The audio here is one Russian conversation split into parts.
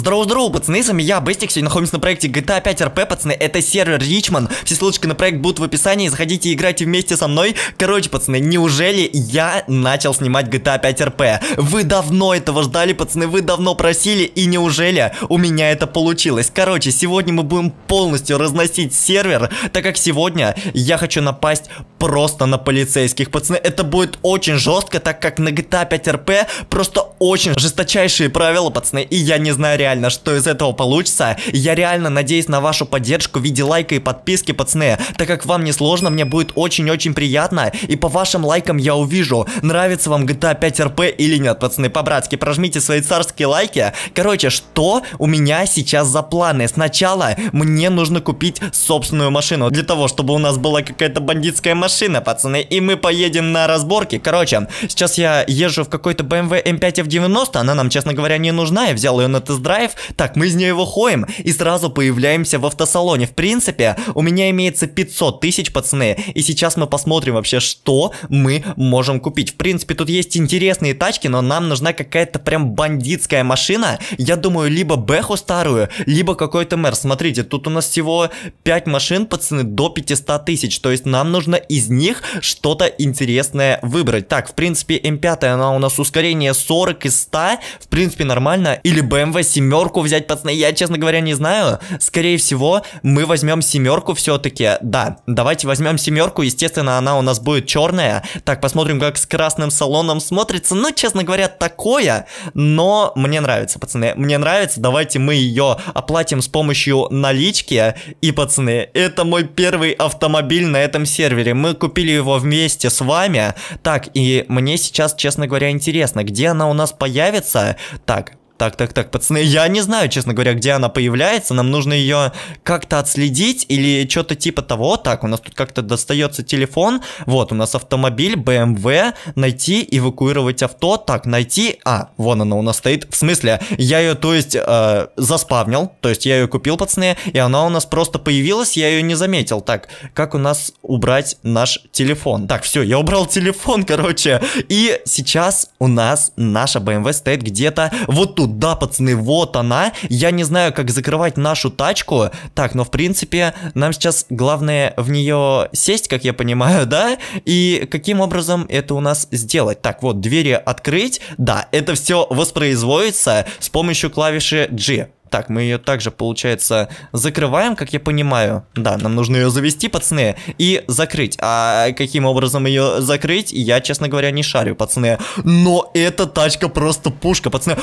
Здорово-здорово, пацаны, с вами я, Бестик, сегодня находимся на проекте GTA 5 RP, пацаны, это сервер Ричман, все ссылочки на проект будут в описании, заходите и играйте вместе со мной. Короче, пацаны, неужели я начал снимать GTA 5 RP? Вы давно этого ждали, пацаны, вы давно просили, и неужели у меня это получилось? Короче, сегодня мы будем полностью разносить сервер, так как сегодня я хочу напасть просто на полицейских, пацаны, это будет очень жестко, так как на GTA 5 RP просто очень жесточайшие правила, пацаны, и я не знаю реально реально, что из этого получится. Я реально надеюсь на вашу поддержку в виде лайка и подписки, пацаны. Так как вам не сложно, мне будет очень-очень приятно. И по вашим лайкам я увижу, нравится вам GTA 5 RP или нет, пацаны. По-братски, прожмите свои царские лайки. Короче, что у меня сейчас за планы? Сначала мне нужно купить собственную машину. Для того, чтобы у нас была какая-то бандитская машина, пацаны. И мы поедем на разборки. Короче, сейчас я езжу в какой-то BMW M5 F90. Она нам, честно говоря, не нужна. Я взял ее на тест-драйв Life, так, мы из нее выходим и сразу появляемся в автосалоне. В принципе, у меня имеется 500 тысяч, пацаны, и сейчас мы посмотрим вообще, что мы можем купить. В принципе, тут есть интересные тачки, но нам нужна какая-то прям бандитская машина. Я думаю, либо Бэху старую, либо какой-то мэр. Смотрите, тут у нас всего 5 машин, пацаны, до 500 тысяч, то есть нам нужно из них что-то интересное выбрать. Так, в принципе, М5, она у нас ускорение 40 из 100, в принципе, нормально. Или BMW 7 семерку взять, пацаны? Я, честно говоря, не знаю. Скорее всего, мы возьмем семерку все-таки. Да, давайте возьмем семерку. Естественно, она у нас будет черная. Так, посмотрим, как с красным салоном смотрится. Ну, честно говоря, такое. Но мне нравится, пацаны. Мне нравится. Давайте мы ее оплатим с помощью налички. И, пацаны, это мой первый автомобиль на этом сервере. Мы купили его вместе с вами. Так, и мне сейчас, честно говоря, интересно, где она у нас появится? Так, так, так, так, пацаны, я не знаю, честно говоря, где она появляется. Нам нужно ее как-то отследить или что-то типа того. Так, у нас тут как-то достается телефон. Вот, у нас автомобиль, BMW. Эм найти, эвакуировать авто. Так, найти... А, вон она у нас стоит. В смысле, я ее, то есть, э, заспавнил. То есть, я ее купил, пацаны, и она у нас просто появилась, я ее не заметил. Так, как у нас убрать наш телефон? Так, все, я убрал телефон, короче. И сейчас у нас наша BMW эм стоит где-то вот тут да, пацаны, вот она. Я не знаю, как закрывать нашу тачку. Так, но в принципе, нам сейчас главное в нее сесть, как я понимаю, да? И каким образом это у нас сделать? Так, вот, двери открыть. Да, это все воспроизводится с помощью клавиши G. Так, мы ее также, получается, закрываем, как я понимаю. Да, нам нужно ее завести, пацаны, и закрыть. А каким образом ее закрыть, я, честно говоря, не шарю, пацаны. Но эта тачка просто пушка, пацаны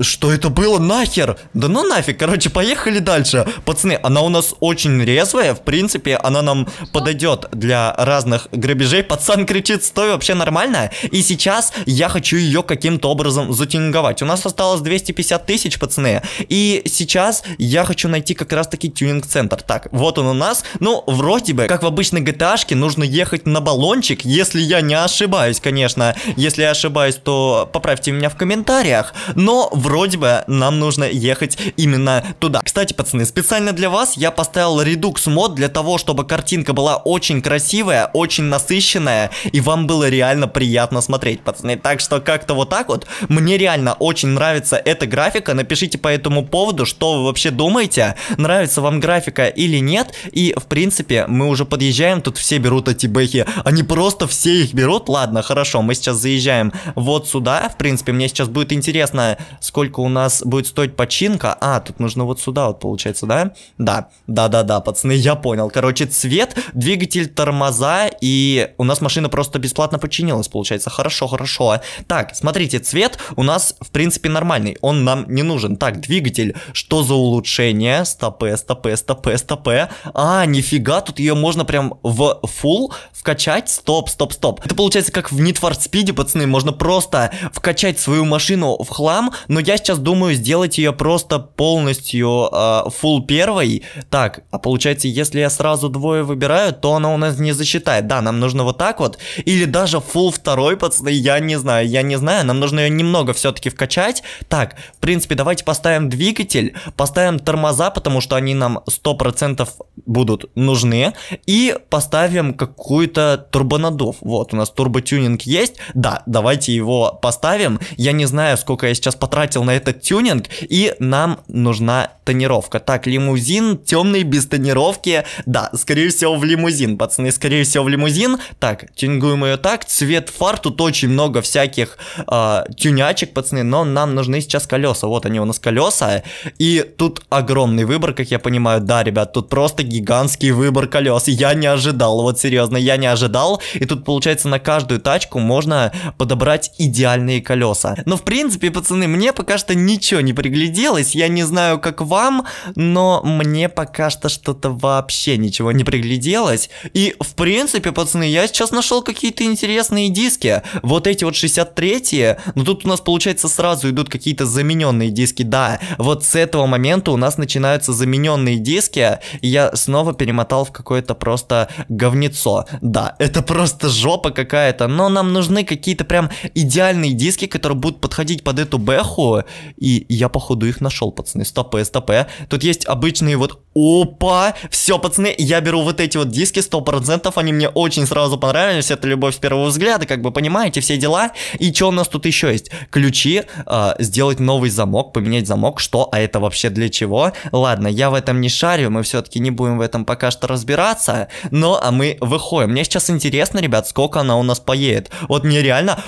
что это было нахер? Да ну нафиг, короче, поехали дальше. Пацаны, она у нас очень резвая, в принципе, она нам подойдет для разных грабежей. Пацан кричит, стой, вообще нормально. И сейчас я хочу ее каким-то образом затюнинговать. У нас осталось 250 тысяч, пацаны. И сейчас я хочу найти как раз-таки тюнинг-центр. Так, вот он у нас. Ну, вроде бы, как в обычной gta нужно ехать на баллончик, если я не ошибаюсь, конечно. Если я ошибаюсь, то поправьте меня в комментариях. Но в вроде бы нам нужно ехать именно туда. Кстати, пацаны, специально для вас я поставил редукс мод для того, чтобы картинка была очень красивая, очень насыщенная, и вам было реально приятно смотреть, пацаны. Так что как-то вот так вот. Мне реально очень нравится эта графика. Напишите по этому поводу, что вы вообще думаете, нравится вам графика или нет. И, в принципе, мы уже подъезжаем, тут все берут эти бэхи. Они просто все их берут. Ладно, хорошо, мы сейчас заезжаем вот сюда. В принципе, мне сейчас будет интересно, сколько у нас будет стоить починка. А, тут нужно вот сюда вот получается, да? Да, да-да-да, пацаны, я понял. Короче, цвет, двигатель, тормоза, и у нас машина просто бесплатно починилась, получается. Хорошо, хорошо. Так, смотрите, цвет у нас, в принципе, нормальный, он нам не нужен. Так, двигатель, что за улучшение? Стопе, стопе, стопе, стопе. А, нифига, тут ее можно прям в full вкачать. Стоп, стоп, стоп. Это получается как в Need for Speed, пацаны, можно просто вкачать свою машину в хлам, но я сейчас думаю сделать ее просто полностью э, full первой. Так, а получается, если я сразу двое выбираю, то она у нас не засчитает. Да, нам нужно вот так вот. Или даже full второй, пацаны, я не знаю, я не знаю. Нам нужно ее немного все-таки вкачать. Так, в принципе, давайте поставим двигатель, поставим тормоза, потому что они нам 100% будут нужны. И поставим какую-то турбонаддув. Вот, у нас турботюнинг есть. Да, давайте его поставим. Я не знаю, сколько я сейчас потратил потратил на этот тюнинг, и нам нужна тонировка. Так, лимузин, темный, без тонировки, да, скорее всего в лимузин, пацаны, скорее всего в лимузин. Так, тюнингуем ее так, цвет фар, тут очень много всяких э, тюнячек, пацаны, но нам нужны сейчас колеса, вот они у нас колеса, и тут огромный выбор, как я понимаю, да, ребят, тут просто гигантский выбор колес, я не ожидал, вот серьезно, я не ожидал, и тут получается на каждую тачку можно подобрать идеальные колеса. Но в принципе, пацаны, мне пока что ничего не пригляделось, я не знаю, как вам, но мне пока что что-то вообще ничего не пригляделось. И, в принципе, пацаны, я сейчас нашел какие-то интересные диски. Вот эти вот 63-е, но ну, тут у нас, получается, сразу идут какие-то замененные диски, да. Вот с этого момента у нас начинаются замененные диски, я снова перемотал в какое-то просто говнецо. Да, это просто жопа какая-то, но нам нужны какие-то прям идеальные диски, которые будут подходить под эту бэху, нового. И я, походу, их нашел, пацаны. Стопе, э, стопе. Э. Тут есть обычные вот... Опа! Все, пацаны, я беру вот эти вот диски, 100%. Они мне очень сразу понравились. Это любовь с первого взгляда, как бы понимаете, все дела. И что у нас тут еще есть? Ключи, э, сделать новый замок, поменять замок. Что? А это вообще для чего? Ладно, я в этом не шарю. Мы все-таки не будем в этом пока что разбираться. Но а мы выходим. Мне сейчас интересно, ребят, сколько она у нас поедет. Вот мне реально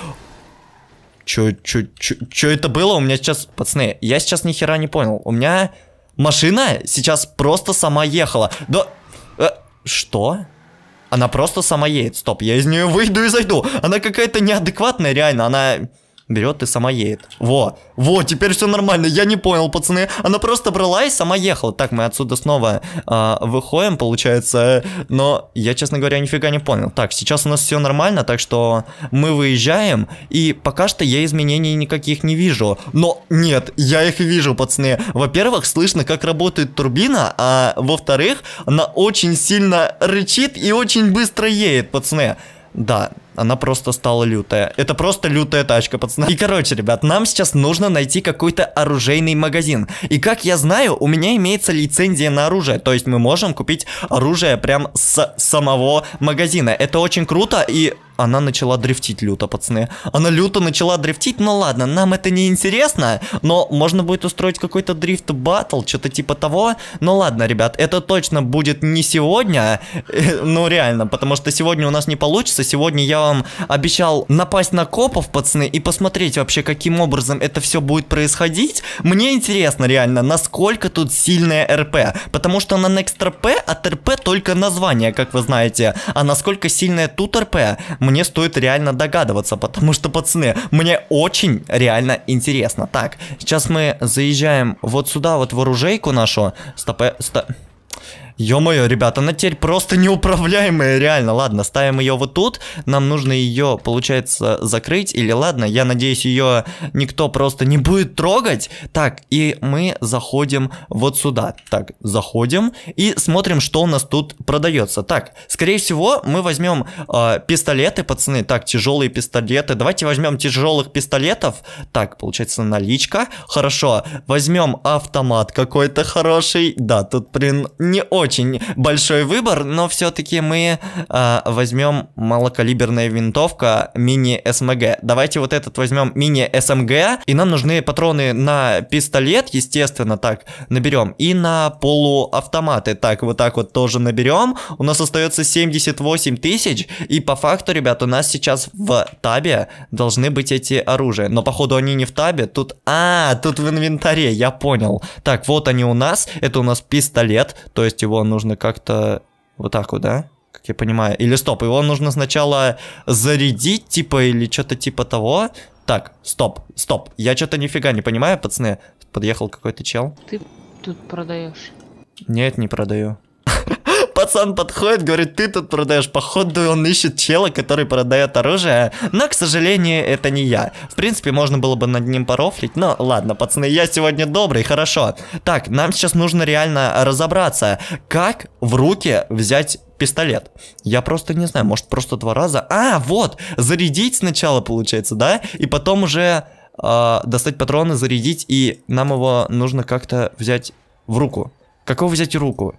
чё, чё, чё, чё это было? У меня сейчас, пацаны, я сейчас ни хера не понял. У меня машина сейчас просто сама ехала. Да... Э, что? Она просто сама едет. Стоп, я из нее выйду и зайду. Она какая-то неадекватная, реально. Она берет и сама едет. Во, во, теперь все нормально, я не понял, пацаны. Она просто брала и сама ехала. Так, мы отсюда снова э, выходим, получается. Но я, честно говоря, нифига не понял. Так, сейчас у нас все нормально, так что мы выезжаем. И пока что я изменений никаких не вижу. Но нет, я их вижу, пацаны. Во-первых, слышно, как работает турбина. А во-вторых, она очень сильно рычит и очень быстро едет, пацаны. Да, она просто стала лютая. Это просто лютая тачка, пацаны. И короче, ребят, нам сейчас нужно найти какой-то оружейный магазин. И как я знаю, у меня имеется лицензия на оружие, то есть мы можем купить оружие прям с самого магазина. Это очень круто и она начала дрифтить люто, пацаны. Она люто начала дрифтить, но ну ладно, нам это не интересно, но можно будет устроить какой-то дрифт баттл, что-то типа того. Но ну ладно, ребят, это точно будет не сегодня, ну реально, потому что сегодня у нас не получится, сегодня я эм, обещал напасть на копов, пацаны, и посмотреть вообще, каким образом это все будет происходить, мне интересно реально, насколько тут сильная РП. Потому что на Next RP от РП только название, как вы знаете. А насколько сильная тут РП, мне стоит реально догадываться, потому что, пацаны, мне очень реально интересно. Так, сейчас мы заезжаем вот сюда, вот в оружейку нашу. Стопе... Стоп... Ё-моё, ребята, она теперь просто неуправляемая, реально. Ладно, ставим ее вот тут. Нам нужно ее, получается, закрыть. Или ладно, я надеюсь, ее никто просто не будет трогать. Так, и мы заходим вот сюда. Так, заходим и смотрим, что у нас тут продается. Так, скорее всего, мы возьмем э, а, пистолеты, пацаны. Так, тяжелые пистолеты. Давайте возьмем тяжелых пистолетов. Так, получается, наличка. Хорошо, возьмем автомат какой-то хороший. Да, тут, блин, не очень очень большой выбор, но все-таки мы э, а, возьмем малокалиберная винтовка мини-СМГ. Эм Давайте вот этот возьмем мини-СМГ, эм и нам нужны патроны на пистолет, естественно, так, наберем, и на полуавтоматы, так, вот так вот тоже наберем. У нас остается 78 тысяч, и по факту, ребят, у нас сейчас в табе должны быть эти оружия, но походу они не в табе, тут, а, тут в инвентаре, я понял. Так, вот они у нас, это у нас пистолет, то есть его его нужно как-то вот так вот, да? Как я понимаю. Или стоп, его нужно сначала зарядить, типа, или что-то типа того. Так, стоп, стоп. Я что-то нифига не понимаю, пацаны. Подъехал какой-то чел. Ты тут продаешь. Нет, не продаю. пацан подходит, говорит, ты тут продаешь. Походу, он ищет чела, который продает оружие. Но, к сожалению, это не я. В принципе, можно было бы над ним порофлить. Но ладно, пацаны, я сегодня добрый, хорошо. Так, нам сейчас нужно реально разобраться, как в руки взять пистолет. Я просто не знаю, может просто два раза. А, вот, зарядить сначала получается, да? И потом уже э, достать патроны, зарядить, и нам его нужно как-то взять в руку. Какого взять руку?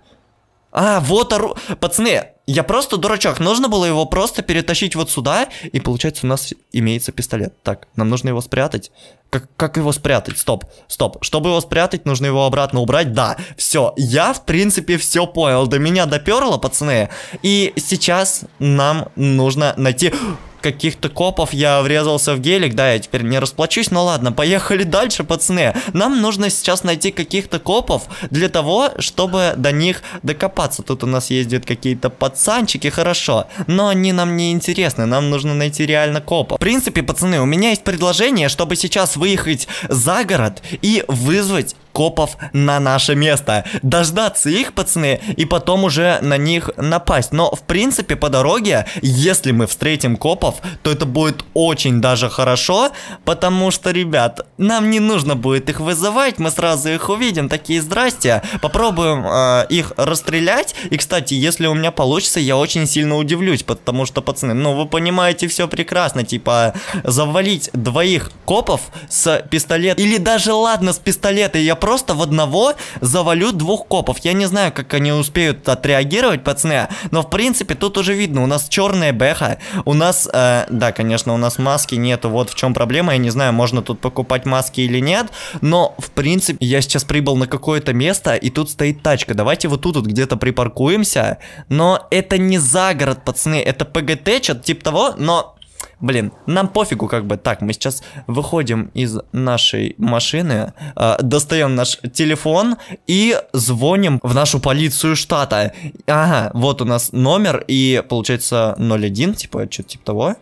А, вот ору... Пацаны, я просто дурачок. Нужно было его просто перетащить вот сюда, и получается у нас имеется пистолет. Так, нам нужно его спрятать. Как, как его спрятать? Стоп, стоп. Чтобы его спрятать, нужно его обратно убрать. Да, все. Я, в принципе, все понял. До меня доперло, пацаны. И сейчас нам нужно найти каких-то копов я врезался в гелик, да, я теперь не расплачусь, но ладно, поехали дальше, пацаны. Нам нужно сейчас найти каких-то копов для того, чтобы до них докопаться. Тут у нас ездят какие-то пацанчики, хорошо, но они нам не интересны, нам нужно найти реально копа. В принципе, пацаны, у меня есть предложение, чтобы сейчас выехать за город и вызвать копов на наше место. Дождаться их, пацаны, и потом уже на них напасть. Но, в принципе, по дороге, если мы встретим копов, то это будет очень даже хорошо, потому что, ребят, нам не нужно будет их вызывать, мы сразу их увидим, такие здрасте. Попробуем э, их расстрелять. И, кстати, если у меня получится, я очень сильно удивлюсь, потому что, пацаны, ну, вы понимаете все прекрасно, типа, завалить двоих копов с пистолета, или даже, ладно, с пистолета, я просто в одного завалю двух копов. Я не знаю, как они успеют отреагировать, пацаны, но в принципе тут уже видно, у нас черная бэха, у нас, э, да, конечно, у нас маски нету, вот в чем проблема, я не знаю, можно тут покупать маски или нет, но в принципе я сейчас прибыл на какое-то место, и тут стоит тачка, давайте вот тут вот где-то припаркуемся, но это не загород, пацаны, это ПГТ, что-то типа того, но блин, нам пофигу как бы. Так, мы сейчас выходим из нашей машины, э, достаем наш телефон и звоним в нашу полицию штата. Ага, вот у нас номер и получается 01, типа, что-то типа того.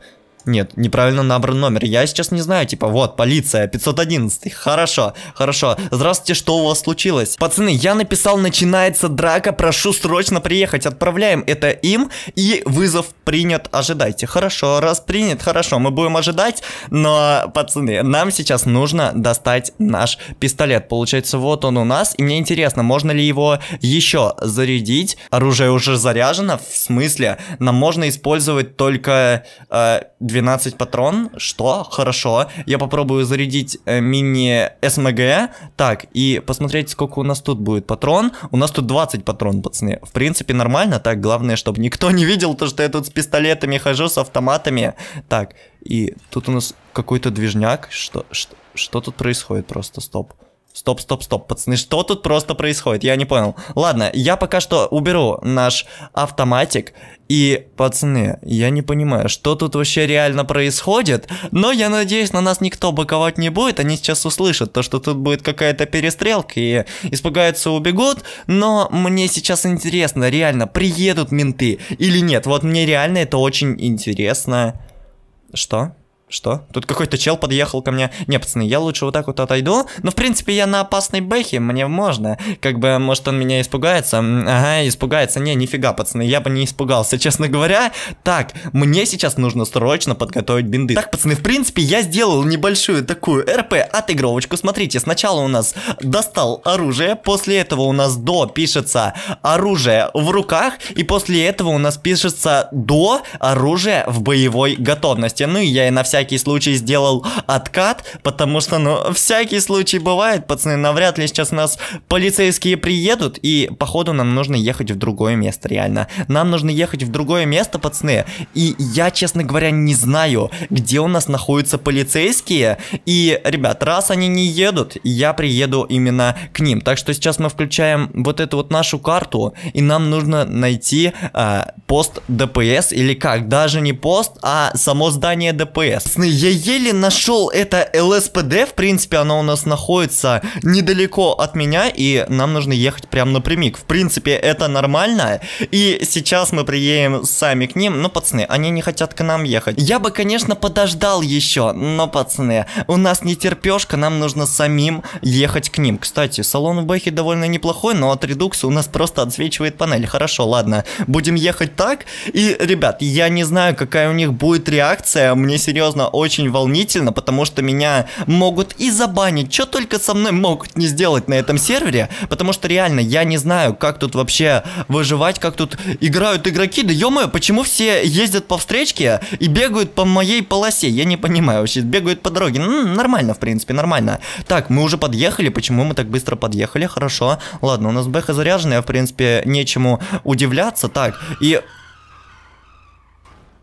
Нет, неправильно набран номер. Я сейчас не знаю, типа, вот, полиция, 511. Хорошо, хорошо. Здравствуйте, что у вас случилось? Пацаны, я написал, начинается драка, прошу срочно приехать. Отправляем это им, и вызов принят, ожидайте. Хорошо, раз принят, хорошо, мы будем ожидать, но, пацаны, нам сейчас нужно достать наш пистолет. Получается, вот он у нас, и мне интересно, можно ли его еще зарядить? Оружие уже заряжено, в смысле, нам можно использовать только э, 12 патрон, что? Хорошо. Я попробую зарядить э, мини-СМГ. Эм так, и посмотреть, сколько у нас тут будет патрон. У нас тут 20 патрон, пацаны. В принципе, нормально. Так, главное, чтобы никто не видел то, что я тут с пистолетами хожу, с автоматами. Так, и тут у нас какой-то движняк. Что, что, что тут происходит просто? Стоп. Стоп, стоп, стоп, пацаны, что тут просто происходит? Я не понял. Ладно, я пока что уберу наш автоматик. И, пацаны, я не понимаю, что тут вообще реально происходит, но я надеюсь, на нас никто боковать не будет, они сейчас услышат то, что тут будет какая-то перестрелка и испугаются, убегут, но мне сейчас интересно, реально, приедут менты или нет, вот мне реально это очень интересно. Что? Что? Тут какой-то чел подъехал ко мне. Не, пацаны, я лучше вот так вот отойду. Но, ну, в принципе, я на опасной бэхе, мне можно. Как бы, может, он меня испугается. Ага, испугается. Не, нифига, пацаны, я бы не испугался, честно говоря. Так, мне сейчас нужно срочно подготовить бинды. Так, пацаны, в принципе, я сделал небольшую такую РП-отыгровочку. Смотрите, сначала у нас достал оружие, после этого у нас до пишется оружие в руках, и после этого у нас пишется до оружия в боевой готовности. Ну и я и на вся всякий случай сделал откат, потому что, ну, всякий случай бывает, пацаны, навряд ли сейчас нас полицейские приедут, и, походу, нам нужно ехать в другое место, реально. Нам нужно ехать в другое место, пацаны, и я, честно говоря, не знаю, где у нас находятся полицейские, и, ребят, раз они не едут, я приеду именно к ним. Так что сейчас мы включаем вот эту вот нашу карту, и нам нужно найти э, пост ДПС, или как, даже не пост, а само здание ДПС собственно, я еле нашел это ЛСПД, в принципе, оно у нас находится недалеко от меня, и нам нужно ехать прямо напрямик. В принципе, это нормально, и сейчас мы приедем сами к ним, но, пацаны, они не хотят к нам ехать. Я бы, конечно, подождал еще, но, пацаны, у нас не терпешка, нам нужно самим ехать к ним. Кстати, салон в Бэхе довольно неплохой, но от редукса у нас просто отсвечивает панель. Хорошо, ладно, будем ехать так, и, ребят, я не знаю, какая у них будет реакция, мне серьезно возможно, очень волнительно, потому что меня могут и забанить, что только со мной могут не сделать на этом сервере, потому что реально я не знаю, как тут вообще выживать, как тут играют игроки, да ё почему все ездят по встречке и бегают по моей полосе, я не понимаю вообще, бегают по дороге, ну, нормально, в принципе, нормально. Так, мы уже подъехали, почему мы так быстро подъехали, хорошо, ладно, у нас бэха заряженная, в принципе, нечему удивляться, так, и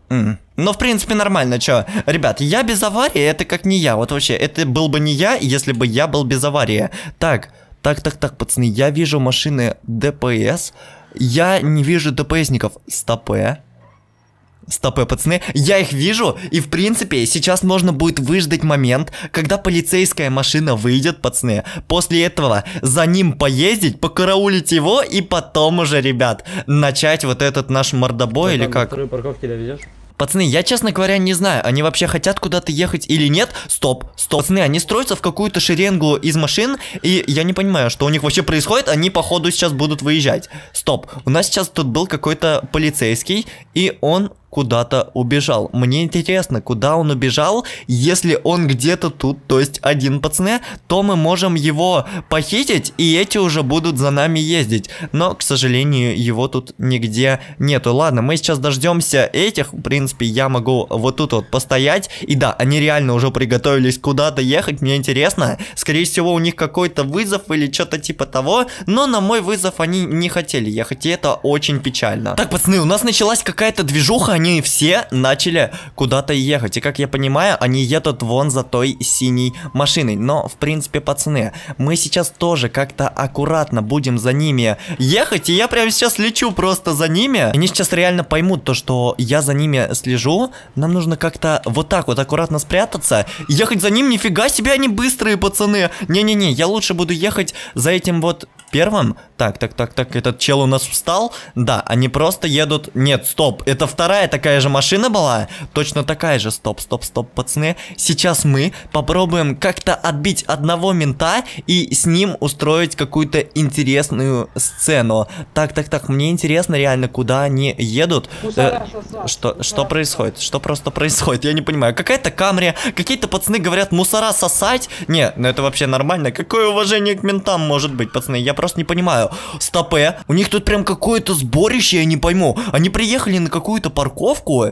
Mm. Ну, в принципе, нормально, чё. Ребят, я без аварии, это как не я. Вот вообще, это был бы не я, если бы я был без аварии. Так, так, так, так, пацаны, я вижу машины ДПС. Я не вижу ДПСников. Стопе. Э. Стопы, пацаны, я их вижу, и в принципе сейчас можно будет выждать момент, когда полицейская машина выйдет, пацаны. После этого за ним поездить, покараулить его, и потом уже, ребят, начать вот этот наш мордобой Что или как? Второй парковки довезешь? Пацаны, я, честно говоря, не знаю, они вообще хотят куда-то ехать или нет. Стоп, стоп. Пацаны, они строятся в какую-то шеренгу из машин, и я не понимаю, что у них вообще происходит. Они, походу, сейчас будут выезжать. Стоп, у нас сейчас тут был какой-то полицейский, и он куда-то убежал. Мне интересно, куда он убежал, если он где-то тут, то есть один пацаны, то мы можем его похитить, и эти уже будут за нами ездить. Но, к сожалению, его тут нигде нету. Ладно, мы сейчас дождемся этих, в принципе, я могу вот тут вот постоять, и да, они реально уже приготовились куда-то ехать, мне интересно, скорее всего, у них какой-то вызов или что-то типа того, но на мой вызов они не хотели ехать, и это очень печально. Так, пацаны, у нас началась какая-то движуха, они они все начали куда-то ехать. И как я понимаю, они едут вон за той синей машиной. Но, в принципе, пацаны, мы сейчас тоже как-то аккуратно будем за ними ехать. И я прямо сейчас лечу просто за ними. Они сейчас реально поймут то, что я за ними слежу. Нам нужно как-то вот так вот аккуратно спрятаться. Ехать за ним, нифига себе, они быстрые, пацаны. Не-не-не, я лучше буду ехать за этим вот первом. Так, так, так, так, этот чел у нас встал. Да, они просто едут... Нет, стоп, это вторая такая же машина была? Точно такая же. Стоп, стоп, стоп, пацаны. Сейчас мы попробуем как-то отбить одного мента и с ним устроить какую-то интересную сцену. Так, так, так, мне интересно реально, куда они едут. Ну, э, что, что происходит? Что просто происходит? Я не понимаю. Какая-то камрия, какие-то пацаны говорят мусора сосать. Не, ну это вообще нормально. Какое уважение к ментам может быть, пацаны? Я просто не понимаю. Стопе, э. у них тут прям какое-то сборище, я не пойму. Они приехали на какую-то парковку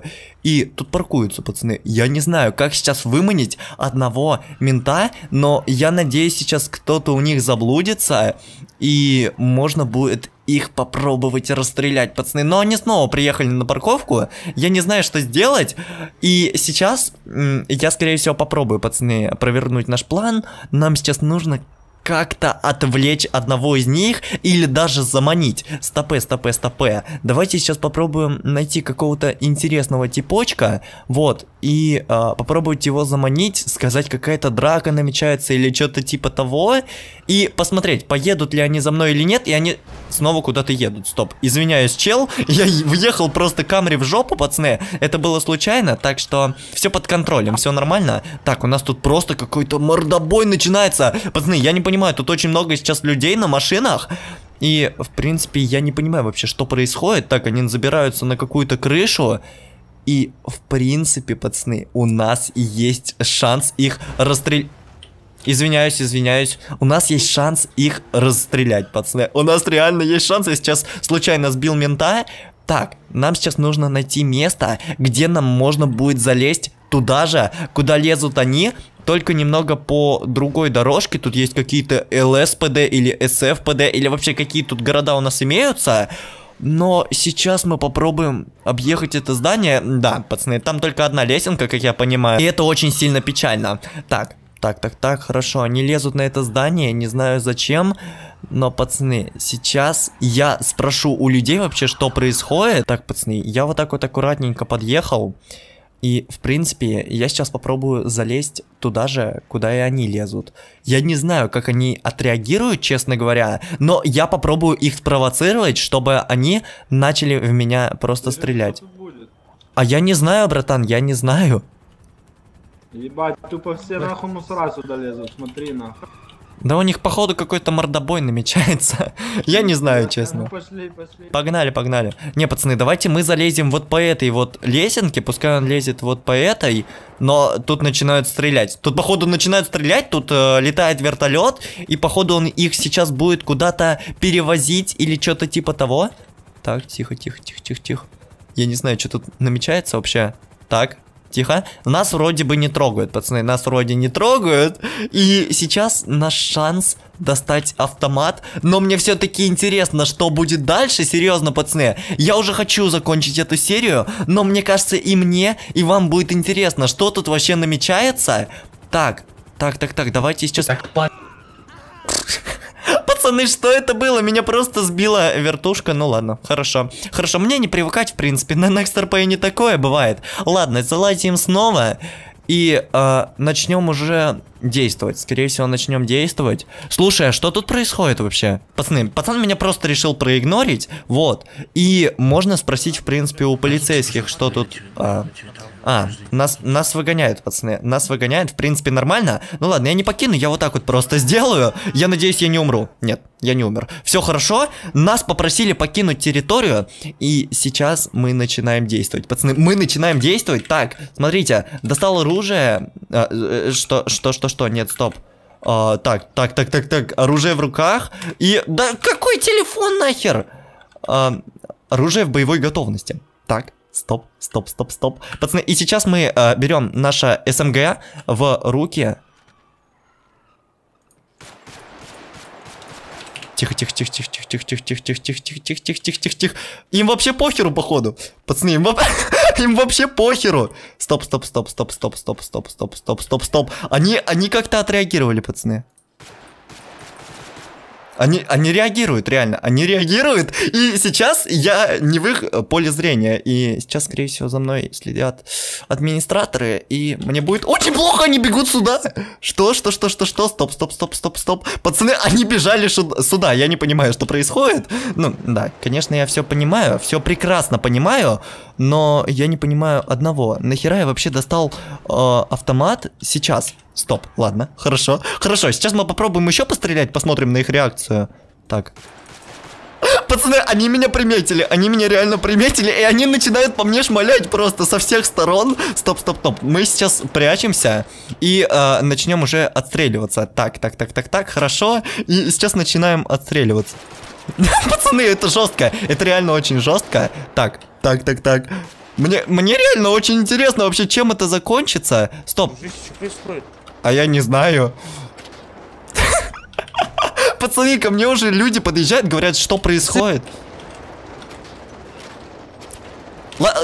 и тут паркуются, пацаны. Я не знаю, как сейчас выманить одного мента, но я надеюсь, сейчас кто-то у них заблудится, и можно будет их попробовать расстрелять, пацаны. Но они снова приехали на парковку, я не знаю, что сделать, и сейчас я, скорее всего, попробую, пацаны, провернуть наш план. Нам сейчас нужно как-то отвлечь одного из них или даже заманить. Стопе, стопе, стопе. Давайте сейчас попробуем найти какого-то интересного типочка. Вот, и э, попробовать его заманить, сказать, какая-то драка намечается или что-то типа того, и посмотреть, поедут ли они за мной или нет, и они снова куда-то едут. Стоп, извиняюсь, чел, я въехал просто камри в жопу, пацаны, это было случайно, так что все под контролем, все нормально. Так, у нас тут просто какой-то мордобой начинается. Пацаны, я не понимаю, тут очень много сейчас людей на машинах, и, в принципе, я не понимаю вообще, что происходит. Так, они забираются на какую-то крышу. И, в принципе, пацаны, у нас есть шанс их расстрелять. Извиняюсь, извиняюсь. У нас есть шанс их расстрелять, пацаны. У нас реально есть шанс. Я сейчас случайно сбил мента. Так, нам сейчас нужно найти место, где нам можно будет залезть туда же, куда лезут они, только немного по другой дорожке. Тут есть какие-то ЛСПД или СФПД, или вообще какие тут города у нас имеются. Но сейчас мы попробуем объехать это здание. Да, пацаны, там только одна лесенка, как я понимаю. И это очень сильно печально. Так, так, так, так, хорошо. Они лезут на это здание, не знаю зачем. Но, пацаны, сейчас я спрошу у людей вообще, что происходит. Так, пацаны, я вот так вот аккуратненько подъехал. И, в принципе, я сейчас попробую залезть туда же, куда и они лезут. Я не знаю, как они отреагируют, честно говоря, но я попробую их спровоцировать, чтобы они начали в меня просто Или стрелять. А я не знаю, братан, я не знаю. Ебать, тупо все нахуй мусора сюда лезут, смотри нахуй. Да у них, походу, какой-то мордобой намечается. Я не знаю, честно. Ну, погнали, погнали. Не, пацаны, давайте мы залезем вот по этой вот лесенке. Пускай он лезет вот по этой. Но тут начинают стрелять. Тут, походу, начинают стрелять. Тут э, летает вертолет. И, походу, он их сейчас будет куда-то перевозить или что-то типа того. Так, тихо, тихо, тихо, тихо, тихо. Я не знаю, что тут намечается вообще. Так, тихо. Нас вроде бы не трогают, пацаны, нас вроде не трогают. И сейчас наш шанс достать автомат, но мне все-таки интересно, что будет дальше, серьезно, пацаны. Я уже хочу закончить эту серию, но мне кажется и мне, и вам будет интересно, что тут вообще намечается. Так, так, так, так, давайте сейчас... Так, пацаны, что это было? Меня просто сбила вертушка. Ну ладно, хорошо. Хорошо, мне не привыкать, в принципе. На Next и не такое бывает. Ладно, залазим снова. И э, начнем уже действовать. Скорее всего, начнем действовать. Слушай, а что тут происходит вообще? Пацаны, пацан меня просто решил проигнорить. Вот. И можно спросить, в принципе, у полицейских, что тут... Э, а, нас, нас выгоняют, пацаны. Нас выгоняют, в принципе, нормально. Ну ладно, я не покину, я вот так вот просто сделаю. Я надеюсь, я не умру. Нет, я не умер. Все хорошо. Нас попросили покинуть территорию. И сейчас мы начинаем действовать. Пацаны, мы начинаем действовать. Так, смотрите, достал оружие. А, э, что, что, что, что? Нет, стоп. А, так, так, так, так, так. Оружие в руках. И... Да какой телефон нахер? А, оружие в боевой готовности. Так, стоп, стоп, стоп, стоп. Пацаны, и сейчас мы э, берем наше СМГ в руки. Тихо, тихо, тихо, тихо, тихо, тихо, тихо, тихо, тихо, тихо, тихо, тихо, тихо, тихо, тихо. Им вообще похеру, походу. Пацаны, им, воп... им вообще похеру. Стоп, стоп, стоп, стоп, стоп, стоп, стоп, стоп, стоп, стоп, стоп. Они, они как-то отреагировали, пацаны. Они, они реагируют, реально, они реагируют, и сейчас я не в их э, поле зрения, и сейчас, скорее всего, за мной следят администраторы, и мне будет очень плохо, они бегут сюда. Что, что, что, что, что, стоп, стоп, стоп, стоп, стоп. Пацаны, они бежали сюда, я не понимаю, что происходит. Ну, да, конечно, я все понимаю, все прекрасно понимаю, но я не понимаю одного, нахера я вообще достал э, автомат сейчас? Стоп, ладно, хорошо. Хорошо, сейчас мы попробуем еще пострелять, посмотрим на их реакцию. Так. Пацаны, они меня приметили, они меня реально приметили, и они начинают по мне шмалять просто со всех сторон. Стоп, стоп, стоп, мы сейчас прячемся и э, начнем уже отстреливаться. Так, так, так, так, так, хорошо, и сейчас начинаем отстреливаться. Пацаны, это жестко, это реально очень жестко. Так, так, так, так. Мне, мне реально очень интересно вообще, чем это закончится. Стоп. Что происходит? а я не знаю. Пацаны, ко мне уже люди подъезжают, говорят, что происходит.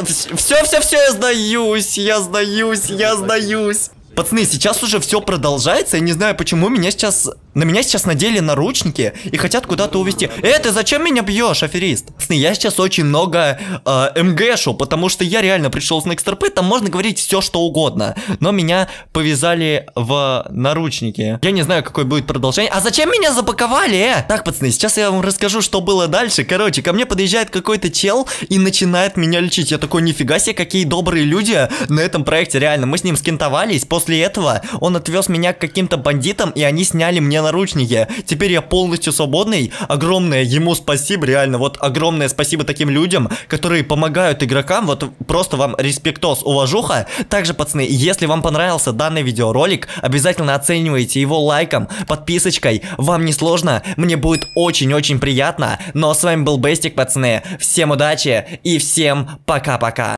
Все, все, все, я сдаюсь, я сдаюсь, я сдаюсь. Пацаны, сейчас уже все продолжается. Я не знаю, почему меня сейчас на меня сейчас надели наручники и хотят куда-то увезти. Э, ты зачем меня бьешь, аферист? Я сейчас очень много э, МГшу, потому что я реально пришел с Некстропы, там можно говорить все, что угодно. Но меня повязали в наручники. Я не знаю, какое будет продолжение. А зачем меня запаковали, э? Так, пацаны, сейчас я вам расскажу, что было дальше. Короче, ко мне подъезжает какой-то чел и начинает меня лечить. Я такой, нифига себе, какие добрые люди на этом проекте, реально. Мы с ним скинтовались, после этого он отвез меня к каким-то бандитам, и они сняли мне наручники. Теперь я полностью свободный. Огромное ему спасибо, реально. Вот огромное спасибо таким людям, которые помогают игрокам. Вот просто вам респектос, уважуха. Также, пацаны, если вам понравился данный видеоролик, обязательно оценивайте его лайком, подписочкой. Вам не сложно, мне будет очень-очень приятно. Ну а с вами был Бестик, пацаны. Всем удачи и всем пока-пока.